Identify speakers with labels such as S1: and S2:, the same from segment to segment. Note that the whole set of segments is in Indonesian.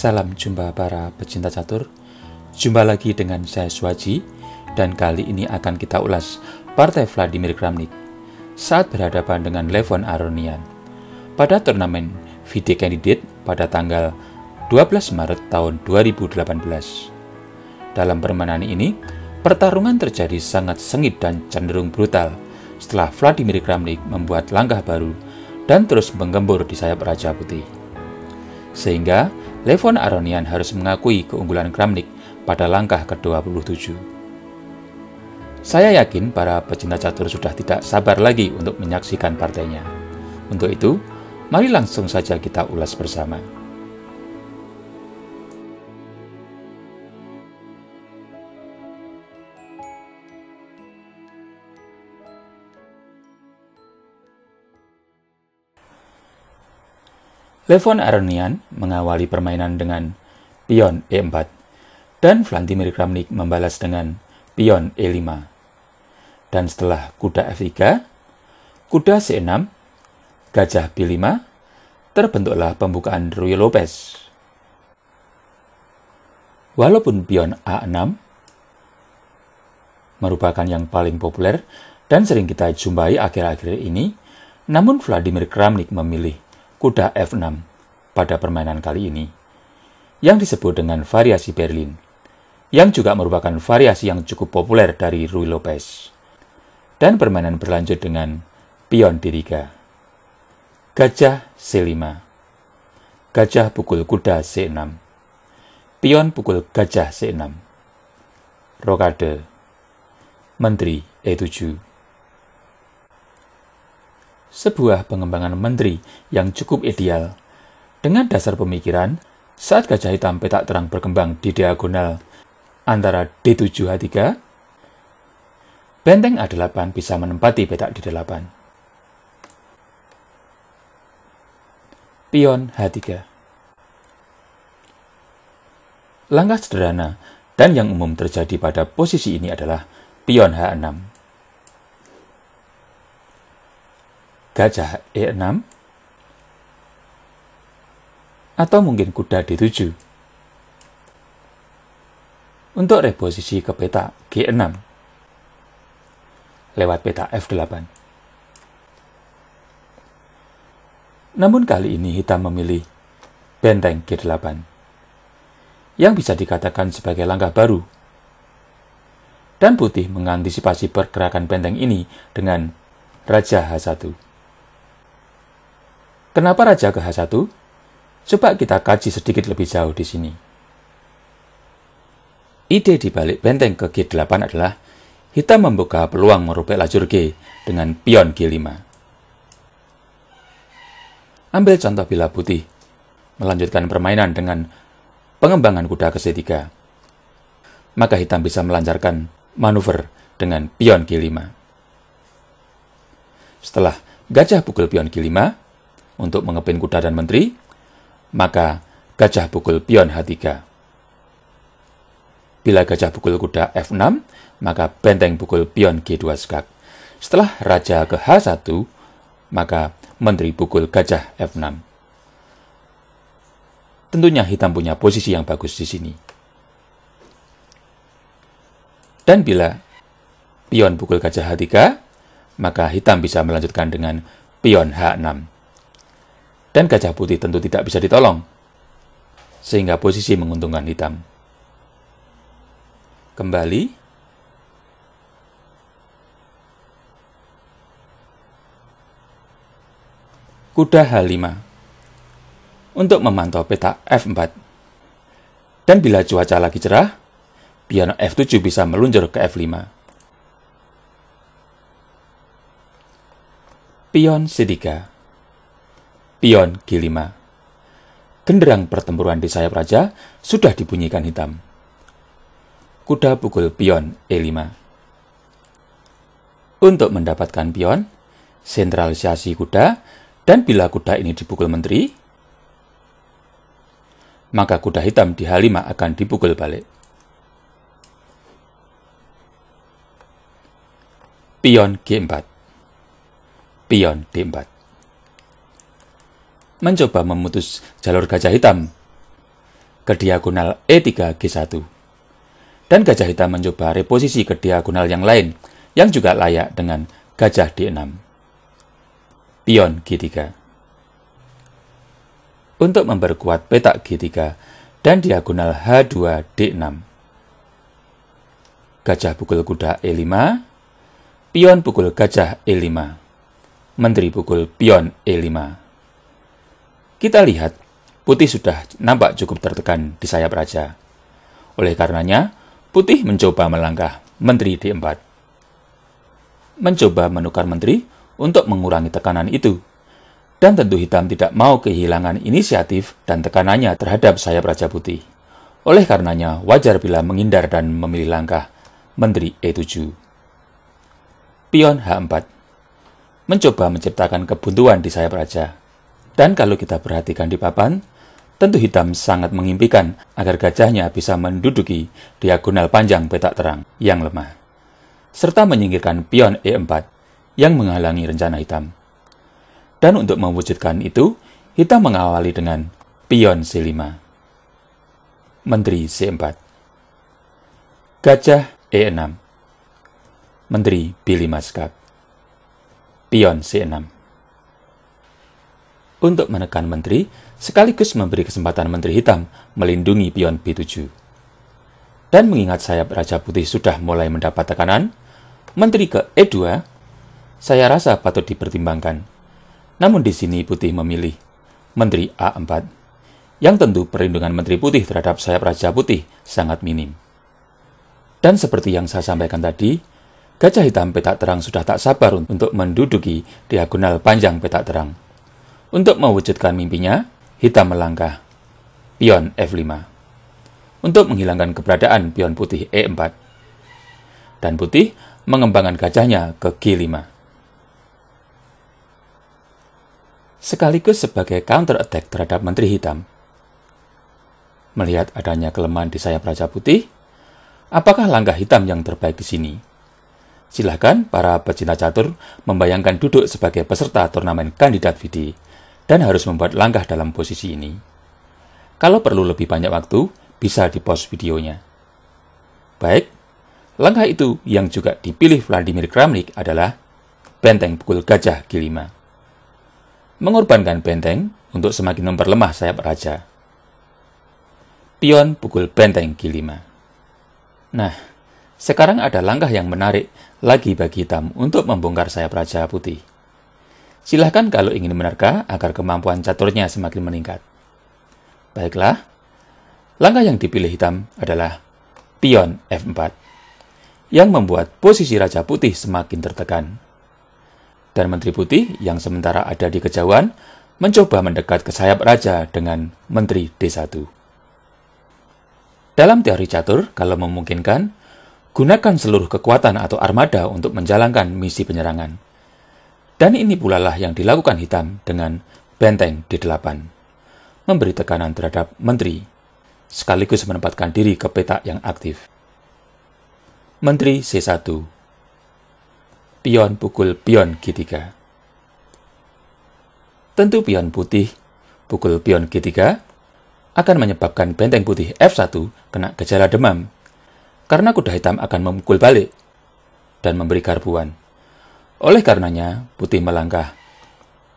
S1: Salam jumpa para pecinta catur. Jumpa lagi dengan saya Suwaji dan kali ini akan kita ulas partai Vladimir Kramnik saat berhadapan dengan Levon Aronian pada turnamen VD Candidate pada tanggal 12 Maret tahun 2018. Dalam permainan ini, pertarungan terjadi sangat sengit dan cenderung brutal setelah Vladimir Kramnik membuat langkah baru dan terus menggembur di sayap Raja Putih. Sehingga Levon Aronian harus mengakui keunggulan Kramnik pada langkah ke-27. Saya yakin para pecinta catur sudah tidak sabar lagi untuk menyaksikan partainya. Untuk itu, mari langsung saja kita ulas bersama. Levon Aronian mengawali permainan dengan pion E4 dan Vladimir Kramnik membalas dengan pion E5. Dan setelah kuda F3, kuda C6, gajah B5, terbentuklah pembukaan Rui Lopez. Walaupun pion A6 merupakan yang paling populer dan sering kita jumpai akhir-akhir ini, namun Vladimir Kramnik memilih kuda F6 pada permainan kali ini, yang disebut dengan variasi Berlin, yang juga merupakan variasi yang cukup populer dari Rui Lopez. Dan permainan berlanjut dengan pion D3. Gajah C5 Gajah pukul kuda C6 Pion pukul gajah C6 Rokade Menteri E7 sebuah pengembangan menteri yang cukup ideal. Dengan dasar pemikiran, saat gajah hitam petak terang berkembang di diagonal antara D7H3, benteng A8 bisa menempati petak D8. Pion H3 Langkah sederhana dan yang umum terjadi pada posisi ini adalah pion H6. gajah E6 atau mungkin kuda D7. Untuk reposisi ke peta G6 lewat peta F8. Namun kali ini hitam memilih benteng G8 yang bisa dikatakan sebagai langkah baru. Dan putih mengantisipasi pergerakan benteng ini dengan Raja H1. Kenapa Raja ke H1? Coba kita kaji sedikit lebih jauh di sini. Ide di balik benteng ke G8 adalah hitam membuka peluang merobek lajur G dengan pion G5. Ambil contoh bila putih, melanjutkan permainan dengan pengembangan kuda ke C3. Maka hitam bisa melancarkan manuver dengan pion G5. Setelah gajah pukul pion G5, untuk mengepin kuda dan menteri, maka gajah pukul pion H3. Bila gajah pukul kuda F6, maka benteng pukul pion G2 skak. Setelah raja ke H1, maka menteri pukul gajah F6. Tentunya hitam punya posisi yang bagus di sini. Dan bila pion pukul gajah H3, maka hitam bisa melanjutkan dengan pion H6 dan gajah putih tentu tidak bisa ditolong, sehingga posisi menguntungkan hitam. Kembali, kuda H5 untuk memantau peta F4. Dan bila cuaca lagi cerah, piano F7 bisa meluncur ke F5. Pion C3 pion G5. Genderang pertempuran di sayap raja sudah dibunyikan hitam. Kuda pukul pion E5. Untuk mendapatkan pion, sentralisasi kuda, dan bila kuda ini dipukul menteri, maka kuda hitam di H5 akan dipukul balik. Pion G4 Pion D4 mencoba memutus jalur gajah hitam ke diagonal E3G1. Dan gajah hitam mencoba reposisi ke diagonal yang lain yang juga layak dengan gajah D6. Pion G3 Untuk memperkuat petak G3 dan diagonal H2-D6. Gajah pukul kuda E5, pion pukul gajah E5, menteri pukul pion E5. Kita lihat, putih sudah nampak cukup tertekan di sayap raja. Oleh karenanya, putih mencoba melangkah menteri di empat Mencoba menukar menteri untuk mengurangi tekanan itu. Dan tentu hitam tidak mau kehilangan inisiatif dan tekanannya terhadap sayap raja putih. Oleh karenanya, wajar bila menghindar dan memilih langkah menteri E7. Pion H4 mencoba menciptakan kebuntuan di sayap raja. Dan kalau kita perhatikan di papan, tentu hitam sangat mengimpikan agar gajahnya bisa menduduki diagonal panjang petak terang yang lemah, serta menyingkirkan pion E4 yang menghalangi rencana hitam. Dan untuk mewujudkan itu, hitam mengawali dengan pion C5. Menteri C4 Gajah E6 Menteri B5 skap Pion C6 untuk menekan menteri, sekaligus memberi kesempatan Menteri Hitam melindungi pion B7. Dan mengingat sayap Raja Putih sudah mulai mendapat tekanan, Menteri ke E2, saya rasa patut dipertimbangkan. Namun di sini Putih memilih Menteri A4, yang tentu perlindungan Menteri Putih terhadap sayap Raja Putih sangat minim. Dan seperti yang saya sampaikan tadi, gajah hitam petak terang sudah tak sabar untuk menduduki diagonal panjang petak terang. Untuk mewujudkan mimpinya, hitam melangkah. Pion F5. Untuk menghilangkan keberadaan pion putih E4. Dan putih mengembangkan gajahnya ke G5. Sekaligus sebagai counter attack terhadap menteri hitam. Melihat adanya kelemahan di sayap Raja Putih, apakah langkah hitam yang terbaik di sini? Silahkan para pecinta catur membayangkan duduk sebagai peserta turnamen kandidat VD dan harus membuat langkah dalam posisi ini. Kalau perlu lebih banyak waktu, bisa di-post videonya. Baik, langkah itu yang juga dipilih Vladimir Kramnik adalah benteng pukul gajah G5. Mengorbankan benteng untuk semakin memperlemah sayap raja. Pion pukul benteng G5. Nah, sekarang ada langkah yang menarik lagi bagi hitam untuk membongkar sayap raja putih. Silahkan kalau ingin menerka agar kemampuan caturnya semakin meningkat. Baiklah, langkah yang dipilih hitam adalah pion F4, yang membuat posisi Raja Putih semakin tertekan. Dan Menteri Putih yang sementara ada di kejauhan mencoba mendekat ke sayap Raja dengan Menteri D1. Dalam teori catur, kalau memungkinkan, gunakan seluruh kekuatan atau armada untuk menjalankan misi penyerangan. Dan ini pula lah yang dilakukan Hitam dengan benteng di delapan. Memberi tekanan terhadap menteri, sekaligus menempatkan diri ke peta yang aktif. Menteri C1 Pion pukul pion G3 Tentu pion putih pukul pion G3 akan menyebabkan benteng putih F1 kena gejala demam, karena kuda hitam akan memukul balik dan memberi garbuan. Oleh karenanya, putih melangkah.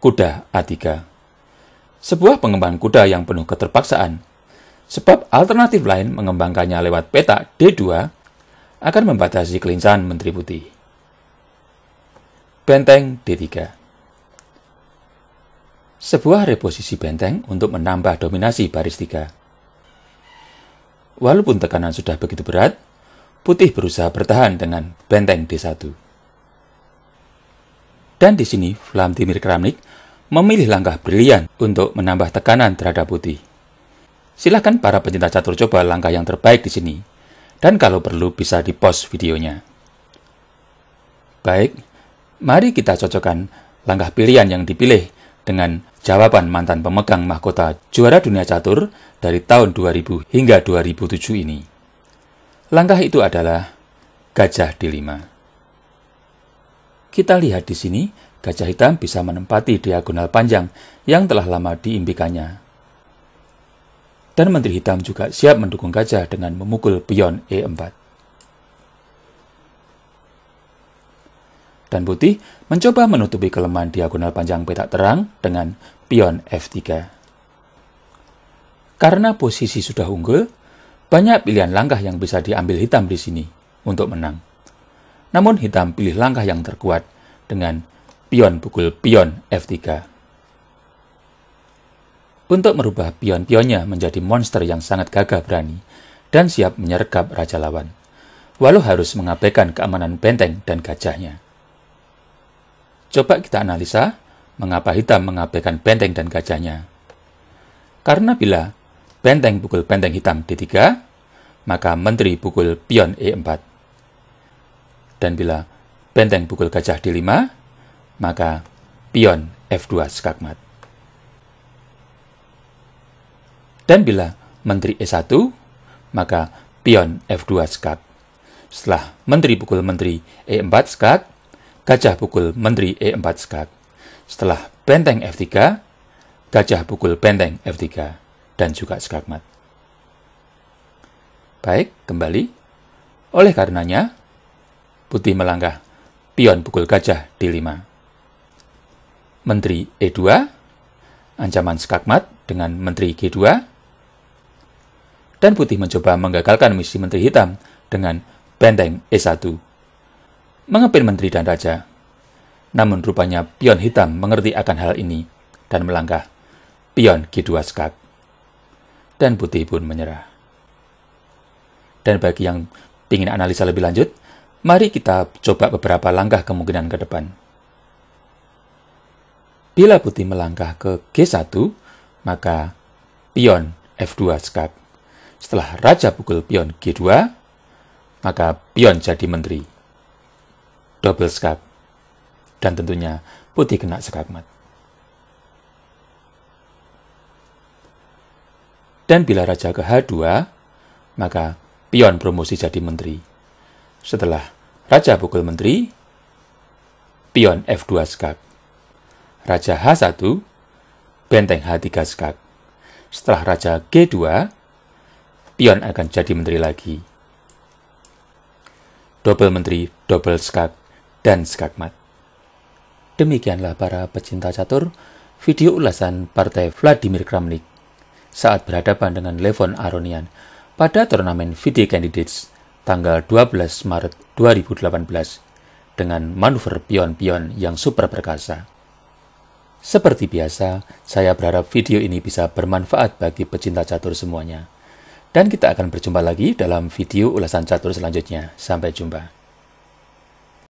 S1: Kuda A3 Sebuah pengembangan kuda yang penuh keterpaksaan, sebab alternatif lain mengembangkannya lewat peta D2 akan membatasi kelincahan Menteri Putih. Benteng D3 Sebuah reposisi benteng untuk menambah dominasi baris tiga. Walaupun tekanan sudah begitu berat, Putih berusaha bertahan dengan benteng D1. Dan di sini Vladimir Kramnik memilih langkah brilian untuk menambah tekanan terhadap putih. Silahkan para pencinta catur coba langkah yang terbaik di sini. Dan kalau perlu bisa di-post videonya. Baik, mari kita cocokkan langkah pilihan yang dipilih dengan jawaban mantan pemegang mahkota juara dunia catur dari tahun 2000 hingga 2007 ini. Langkah itu adalah gajah di lima. Kita lihat di sini, gajah hitam bisa menempati diagonal panjang yang telah lama diimpikannya. Dan Menteri Hitam juga siap mendukung gajah dengan memukul pion E4. Dan putih mencoba menutupi kelemahan diagonal panjang petak terang dengan pion F3. Karena posisi sudah unggul, banyak pilihan langkah yang bisa diambil hitam di sini untuk menang. Namun hitam pilih langkah yang terkuat dengan pion pukul pion F3. Untuk merubah pion-pionnya menjadi monster yang sangat gagah berani dan siap menyergap raja lawan, walau harus mengabaikan keamanan benteng dan gajahnya. Coba kita analisa mengapa hitam mengabaikan benteng dan gajahnya. Karena bila benteng pukul benteng hitam D3, maka menteri pukul pion E4. Dan bila benteng pukul gajah D5, maka pion F2 skakmat. Dan bila menteri E1, maka pion F2 skak. Setelah menteri pukul menteri E4 skak, gajah pukul menteri E4 skak. Setelah benteng F3, gajah pukul benteng F3 dan juga skakmat. Baik, kembali. Oleh karenanya, putih melangkah. Pion pukul gajah D5. Menteri E2, ancaman skakmat dengan Menteri G2, dan putih mencoba menggagalkan misi Menteri Hitam dengan benteng E1. Mengepin Menteri dan Raja. Namun rupanya pion hitam mengerti akan hal ini dan melangkah. Pion G2 skak. Dan putih pun menyerah. Dan bagi yang ingin analisa lebih lanjut, Mari kita coba beberapa langkah kemungkinan ke depan. Bila putih melangkah ke G1, maka pion F2 skak. Setelah raja pukul pion G2, maka pion jadi menteri. Double skak. Dan tentunya putih kena skakmat. Dan bila raja ke H2, maka pion promosi jadi menteri setelah Raja pukul menteri, pion F2 skak. Raja H1, benteng H3 skak. Setelah Raja G2, pion akan jadi menteri lagi. Double menteri, double skak, dan skak mat. Demikianlah para pecinta catur, video ulasan Partai Vladimir Kramnik saat berhadapan dengan Levon Aronian pada turnamen video Candidates tanggal 12 Maret 2018 dengan manuver pion-pion yang super perkasa. Seperti biasa, saya berharap video ini bisa bermanfaat bagi pecinta catur semuanya. Dan kita akan berjumpa lagi dalam video ulasan catur selanjutnya. Sampai jumpa.